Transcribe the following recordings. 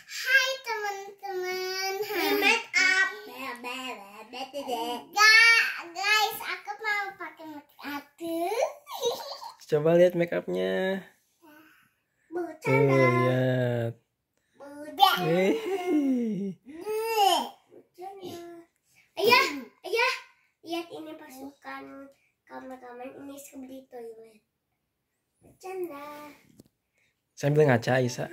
Hai teman-teman. Make up. Gak, guys, aku mau pakai make up. Coba lihat make upnya. Tuh lihat. Ya. Ayah, ayah, lihat ini pasukan kamar-kamar ini sebeli toilet. Bercanda. Sambil ngaca Isa.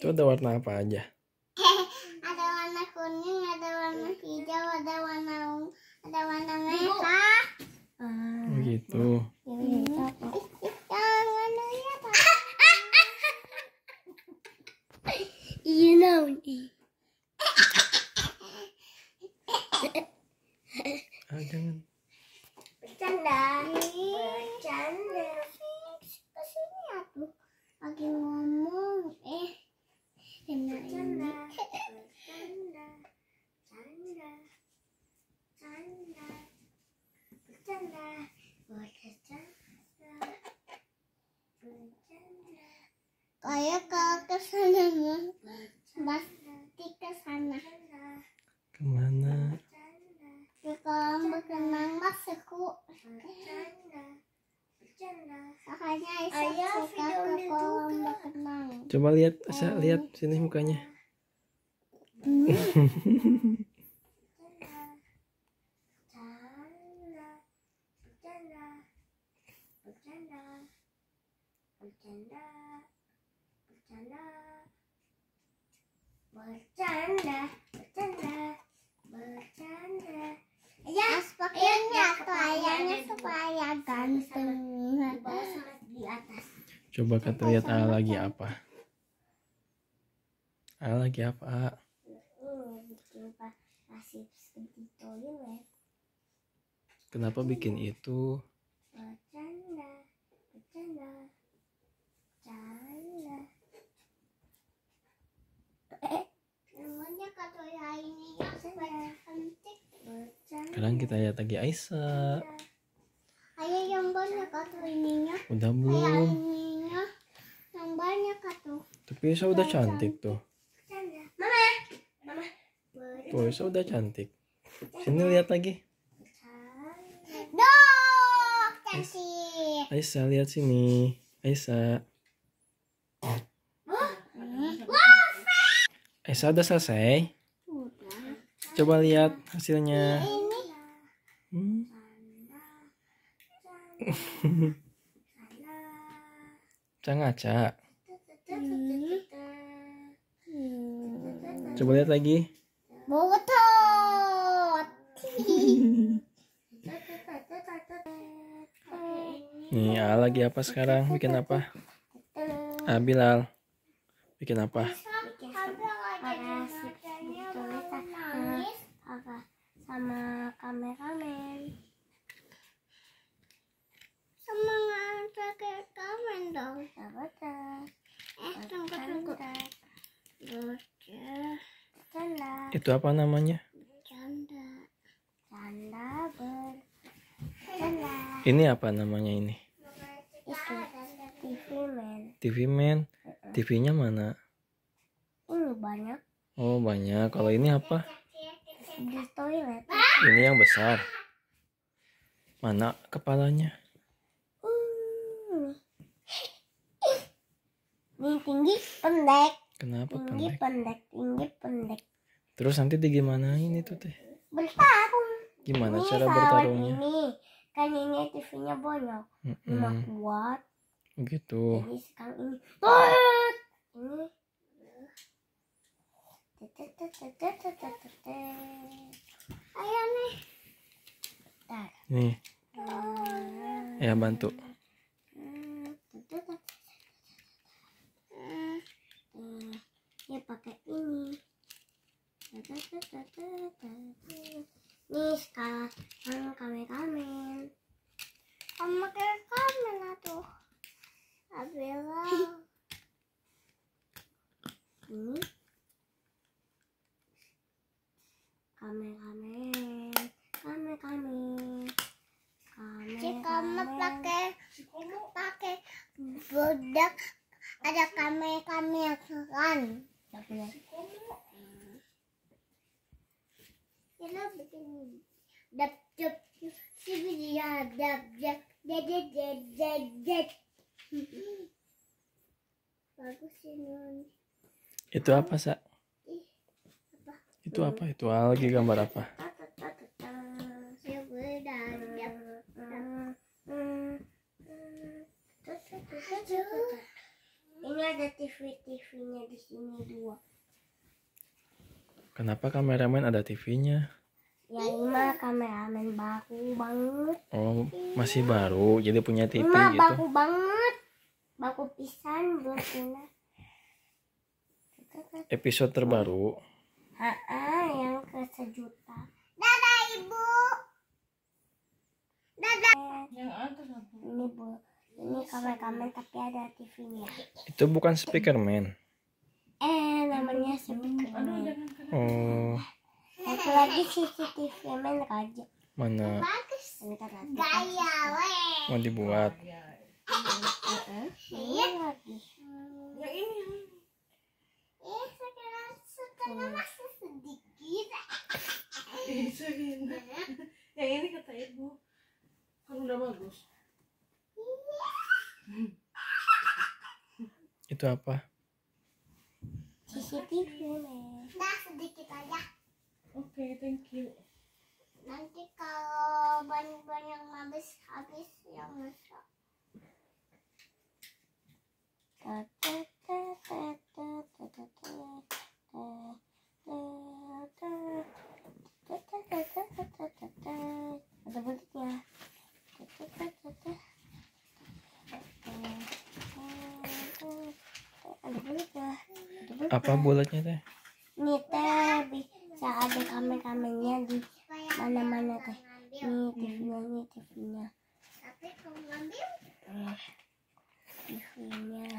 Itu ada warna apa aja? ada warna kuning, ada warna hijau, ada warna ada warna merah. Ah, gitu. Jangan lihat. You know me. ah, jangan. Bercanda. Bercanda. Kesini aku lagi ngomong. Eh. Canda ini. Canda. Canda. Canda. Bercanda. Bercanda. Bercanda. Kayak ke sana mau. Pasti ke sana. Kemana? Ke kolam berenang mas aku. Coba lihat, Asa, oh. lihat sini mukanya. coba kata lihat ah, lagi apa Ah lagi apa? Coba kasih di toilet. Kenapa bikin itu? Bercanda, bercanda, bercanda. Eh, namanya kartu ini bercanda. Sekarang kita lihat lagi Aisyah. Ayah yang banyak kata ininya. Udah belum? Ayah ininya yang banyak kata. Tapi Aisyah udah cantik tuh. Pursa udah cantik. Sini lihat lagi. Duh, cantik. Aisyah lihat sini. Aisyah. Aisyah udah selesai. Coba lihat hasilnya. Hmm. cang aja. Hmm. Coba lihat lagi. Nih, Al lagi apa sekarang? Bikin apa? Ah, Bilal. Bikin apa? Itu apa namanya? ini apa namanya ini itu TV Man TV Man TV-nya mana ini oh, banyak oh banyak kalau ini apa di toilet ini yang besar mana kepalanya ini hmm. tinggi pendek kenapa tinggi pendek? tinggi pendek terus nanti ini tuh teh bertarung gimana ini cara bertarungnya ini kayaknya TV-nya banyak, mm -mm. kuat gitu jadi sekarang ini Tut! ini Ayo nih. Bentar. Nih. Ya bantu. Ya pakai ini. Nih sekarang kami akan. Ya, Bagus Itu apa sa? Itu apa? Itu lagi gambar apa? Ini ada TV-TV-nya di sini dua. Kenapa kameramen ada TV-nya? Ya ini mah kameramen baru banget. Oh, masih baru. Jadi punya TV Ma, gitu. baru banget. Baru pisan belum punya. Episode terbaru. Ah, yang ke sejuta. Dadah, Ibu. Dadah. Yang atas ini kameramen tapi ada TV-nya. Itu bukan speakerman. Eh, namanya speakerman. Oh. Satu lagi CCTV man raja. Mana? Bagus. Gaya we. Mau dibuat. Iya. iya lagi. Ya ini. Eh, sekarang sedikit. Iya, Yang ini kata ibu. Kan udah bagus. itu apa? CCTV. Nah, sedikit aja. Oke, okay, thank you. Nanti kalau banyak-banyak habis, habis yang masak. apa bulatnya teh ini teh bisa ada kamera-kameranya di mana-mana teh ini TV-nya ini TV-nya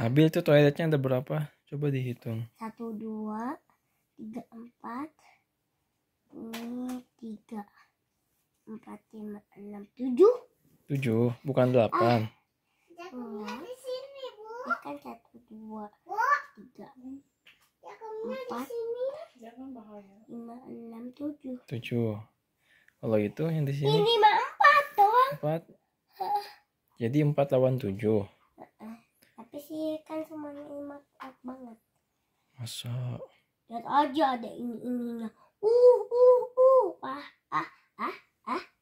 Ambil tuh toiletnya ada berapa? Coba dihitung. Satu, dua, tiga, empat, ini tiga, empat, lima, enam, tujuh. Tujuh, bukan delapan. Ah. Bukan satu, dua, tiga, empat lima enam tujuh tujuh kalau itu yang di sini ini mah empat doang empat jadi empat lawan tujuh uh tapi sih kan semuanya lima empat banget masa lihat aja ada ini ininya uh uh uh ah ah ah ah